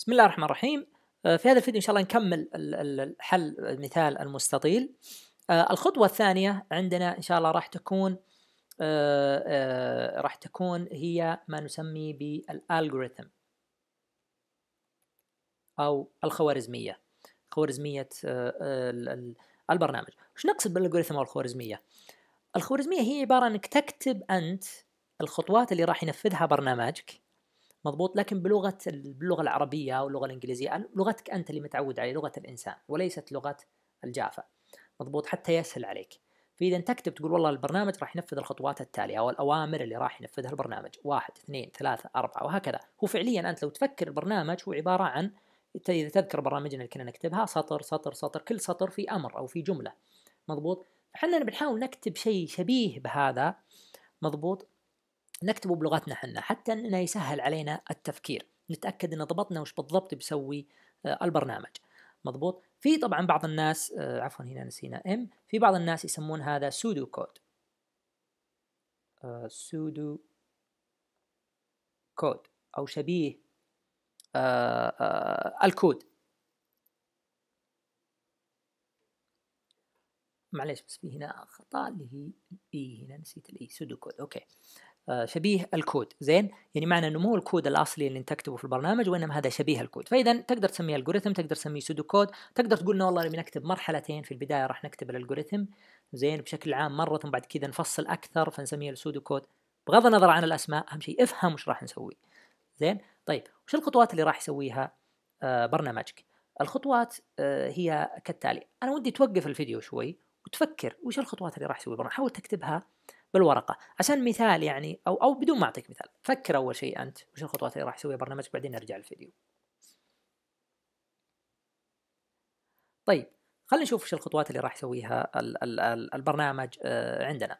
بسم الله الرحمن الرحيم آه، في هذا الفيديو ان شاء الله نكمل حل المثال المستطيل آه، الخطوه الثانيه عندنا ان شاء الله راح تكون آه، راح تكون هي ما نسمي بالالغوريثم او الخوارزميه خوارزميه البرنامج وش نقصد بالالغوريثم او الخوارزميه الخوارزميه هي عباره انك تكتب انت الخطوات اللي راح ينفذها برنامجك مضبوط لكن بلغه باللغه العربيه او اللغه الانجليزيه لغتك انت اللي متعود عليه لغه الانسان وليست لغه الجافه مضبوط حتى يسهل عليك فاذا تكتب تقول والله البرنامج راح ينفذ الخطوات التاليه او الاوامر اللي راح ينفذها البرنامج واحد اثنين ثلاثه اربعه وهكذا هو فعليا انت لو تفكر البرنامج هو عباره عن اذا تذكر برامجنا اللي كنا نكتبها سطر سطر سطر كل سطر في امر او في جمله مضبوط فاحنا بنحاول نكتب شيء شبيه بهذا مضبوط نكتبه بلغتنا حنا حتى اننا يسهل علينا التفكير نتاكد ان ضبطنا وش بالضبط بيسوي آه، البرنامج مضبوط في طبعا بعض الناس آه، عفوا هنا نسينا ام في بعض الناس يسمون هذا سودو كود سودو كود او شبيه آه، الكود معليش بس في هنا خطا اللي هي الاي هنا نسيت الاي سودو كود اوكي آه، شبيه الكود زين يعني معنى انه مو الكود الاصلي اللي انت تكتبه في البرنامج وانما هذا شبيه الكود فاذا تقدر تسميه الجوريثم تقدر تسميه سودو كود تقدر تقول انه والله بنكتب مرحلتين في البدايه راح نكتب الالجوريثم زين بشكل عام مره ثم بعد كذا نفصل اكثر فنسميه السودو كود بغض النظر عن الاسماء اهم شيء افهم وش راح نسوي زين طيب وش الخطوات اللي راح يسويها آه، برنامجك الخطوات آه، هي كالتالي انا ودي توقف الفيديو شوي وتفكر وش الخطوات اللي راح يسويها حاول تكتبها بالورقه عشان مثال يعني او او بدون ما اعطيك مثال فكر اول شيء انت وش الخطوات اللي راح يسويها برنامجك بعدين ارجع للفيديو طيب خلينا نشوف وش الخطوات اللي راح يسويها البرنامج آه، عندنا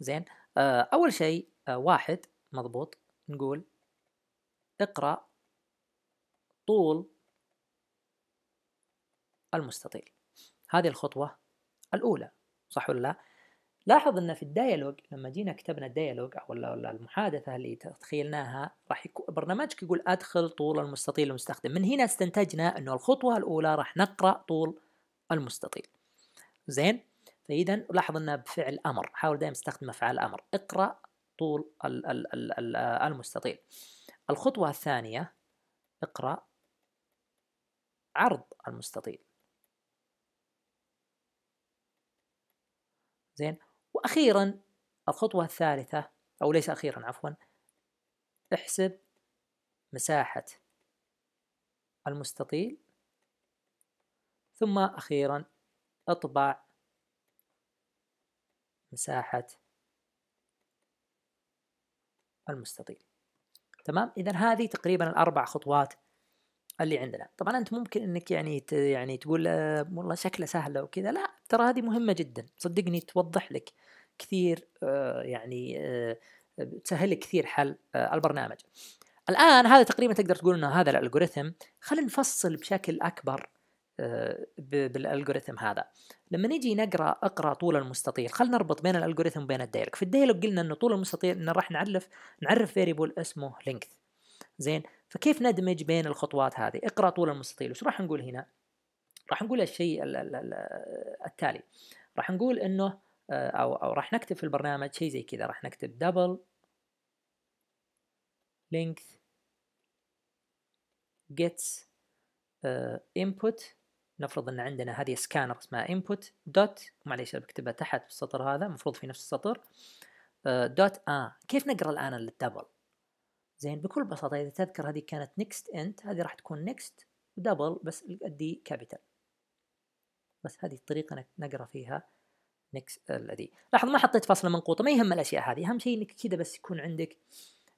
زين آه، اول شيء آه، واحد مضبوط نقول اقرا طول المستطيل هذه الخطوه الاولى صح ولا لا لاحظ ان في الديالوج لما جينا كتبنا الديالوج او المحادثه اللي تخيلناها راح يكون برنامجك يقول ادخل طول المستطيل المستخدم من هنا استنتجنا انه الخطوه الاولى راح نقرا طول المستطيل زين فاذا لاحظ انه بفعل امر حاول دائما تستخدم افعال امر اقرا طول الـ الـ الـ الـ المستطيل الخطوه الثانيه اقرا عرض المستطيل زين واخيرا الخطوه الثالثه او ليس اخيرا عفوا احسب مساحه المستطيل ثم اخيرا اطبع مساحه المستطيل تمام اذا هذه تقريبا الاربع خطوات اللي عندنا طبعا انت ممكن انك يعني ت... يعني تقول آه، والله شكله سهله وكذا لا ترى هذه مهمه جدا صدقني توضح لك كثير آه، يعني آه، تسهل لك كثير حل البرنامج الان هذا تقريبا تقدر تقول انه هذا الالجوريثم خلينا نفصل بشكل اكبر بالالجوريثم هذا لما نجي نقرا اقرا طول المستطيل خلينا نربط بين الالجوريثم وبين الديلوج في الديلوج قلنا انه طول المستطيل ان راح نعرف نعرف فيريبل اسمه لينكث زين فكيف ندمج بين الخطوات هذه اقرا طول المستطيل وش راح نقول هنا راح نقول الشيء التالي راح نقول انه آه، او او راح نكتب في البرنامج شيء زي كذا راح نكتب دبل length gets انبوت آه، input نفرض ان عندنا هذه سكانر اسمها input دوت معليش بكتبها تحت في السطر هذا المفروض في نفس السطر دوت آه، uh, اه كيف نقرا الان الدبل زين بكل بساطه اذا تذكر هذه كانت next انت هذه راح تكون next ودبل بس الدي كابيتال بس هذه الطريقه نقرا فيها next الذي لاحظ ما حطيت فاصله منقوطه ما يهم الاشياء هذه اهم شيء انك كذا بس يكون عندك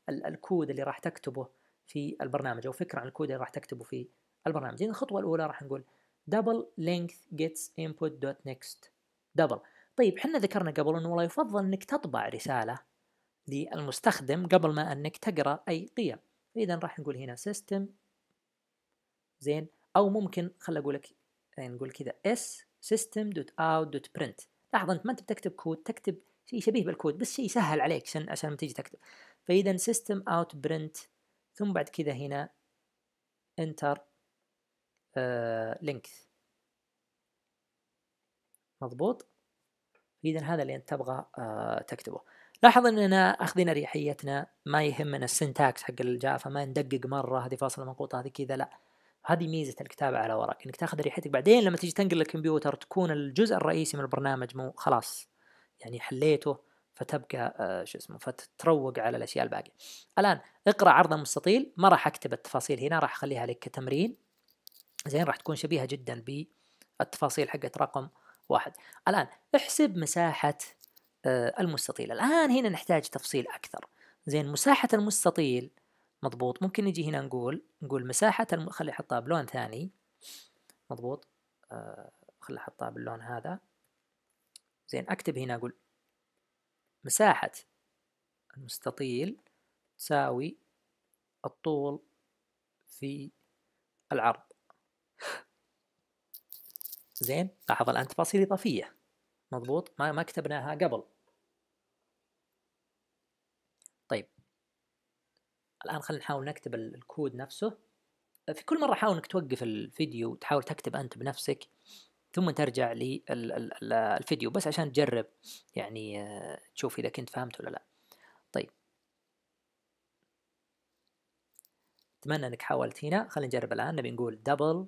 الكود اللي راح تكتبه في البرنامج او فكره عن الكود اللي راح تكتبه في البرنامج زين الخطوه الاولى راح نقول double length gets input dot next double طيب حنا ذكرنا قبل انه والله يفضل انك تطبع رساله للمستخدم قبل ما انك تقرا اي قيم فاذا راح نقول هنا سيستم زين او ممكن خل اقول لك يعني نقول كذا اس سيستم دوت اوت دوت برنت لاحظ انت ما انت بتكتب كود تكتب شيء شبيه بالكود بس شيء يسهل عليك عشان عشان تيجي تكتب فاذا سيستم اوت برنت ثم بعد كذا هنا انتر آه، لينكث مضبوط فاذا هذا اللي انت تبغى آه، تكتبه لاحظ اننا اخذنا ريحيتنا ما يهمنا السنتاكس حق الجاء فما ندقق مره هذه فاصله منقوطه هذه كذا لا هذه ميزه الكتابه على ورق انك تاخذ ريحتك بعدين لما تيجي تنقل الكمبيوتر تكون الجزء الرئيسي من البرنامج مو خلاص يعني حليته فتبقى آه، شو اسمه فتتروق على الاشياء الباقيه. الان اقرا عرض مستطيل ما راح اكتب التفاصيل هنا راح اخليها لك كتمرين زين راح تكون شبيهه جدا بالتفاصيل حقت رقم واحد الآن احسب مساحة آه، المستطيل الآن هنا نحتاج تفصيل أكثر زين مساحة المستطيل مضبوط ممكن نجي هنا نقول نقول مساحة الم... خلي أحطها بلون ثاني مضبوط آه، خلي أحطها باللون هذا زين أكتب هنا أقول مساحة المستطيل تساوي الطول في العرض زين لاحظ الآن تفاصيل إضافية مضبوط ما ما كتبناها قبل طيب الآن خلينا نحاول نكتب الكود نفسه في كل مرة حاول إنك توقف الفيديو وتحاول تكتب أنت بنفسك ثم ترجع للفيديو بس عشان تجرب يعني آه، تشوف إذا كنت فهمت ولا لا طيب أتمنى إنك حاولت هنا خلينا نجرب الآن نبي نقول دبل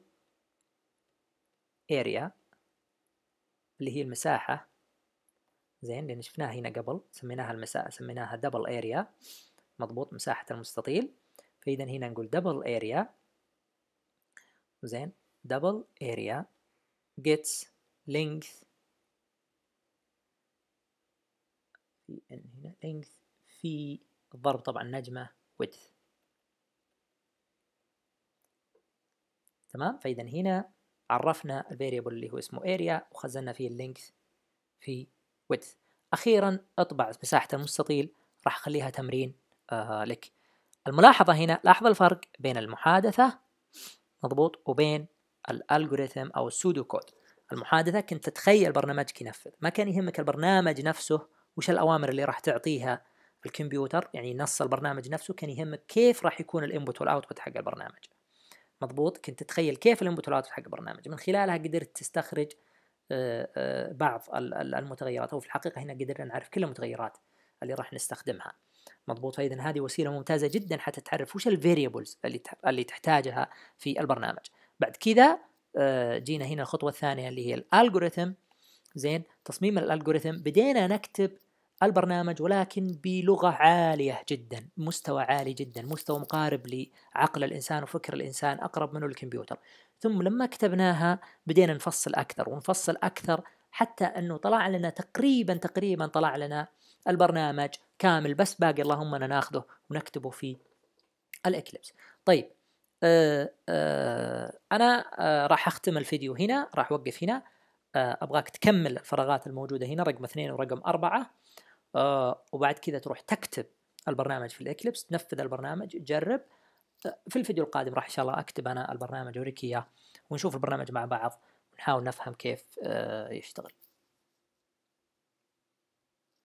اريا اللي هي المساحة زين لأن شفناها هنا قبل سميناها المساحة سميناها دبل اريا مضبوط مساحة المستطيل فإذا هنا نقول دبل اريا زين دبل اريا gets length هنا length في الضرب طبعا نجمة width تمام فإذا هنا عرفنا الفاريبل اللي هو اسمه اريا وخزنا فيه اللينكث في ويدث اخيرا اطبع مساحه المستطيل راح اخليها تمرين آه لك الملاحظه هنا لاحظ الفرق بين المحادثه مضبوط وبين الالجوريثم او السودو كود المحادثه كنت تتخيل برنامجك ينفذ ما كان يهمك البرنامج نفسه وش الاوامر اللي راح تعطيها الكمبيوتر يعني نص البرنامج نفسه كان يهمك كيف راح يكون الانبوت والاوتبوت حق البرنامج مضبوط كنت تتخيل كيف الانبوتولات حق برنامج من خلالها قدرت تستخرج آه، آه، بعض المتغيرات او في الحقيقه هنا قدرنا نعرف كل المتغيرات اللي راح نستخدمها مضبوط فاذا هذه وسيله ممتازه جدا حتى تعرف وش الفاريبلز اللي اللي تحتاجها في البرنامج بعد كذا آه، جينا هنا الخطوه الثانيه اللي هي الالجوريثم زين تصميم الالجوريثم بدينا نكتب البرنامج ولكن بلغة عالية جدا مستوى عالي جدا مستوى مقارب لعقل الإنسان وفكر الإنسان أقرب منه الكمبيوتر ثم لما كتبناها بدينا نفصل أكثر ونفصل أكثر حتى أنه طلع لنا تقريبا تقريبا طلع لنا البرنامج كامل بس باقي اللهم أنا ناخذه ونكتبه في الإكليبس طيب آه، آه، أنا آه، راح أختم الفيديو هنا راح أوقف هنا أبغاك تكمل الفراغات الموجودة هنا رقم اثنين ورقم أربعة آه، وبعد كذا تروح تكتب البرنامج في الاكليبس تنفذ البرنامج تجرب في الفيديو القادم راح ان شاء الله اكتب انا البرنامج اوريك اياه ونشوف البرنامج مع بعض ونحاول نفهم كيف آه، يشتغل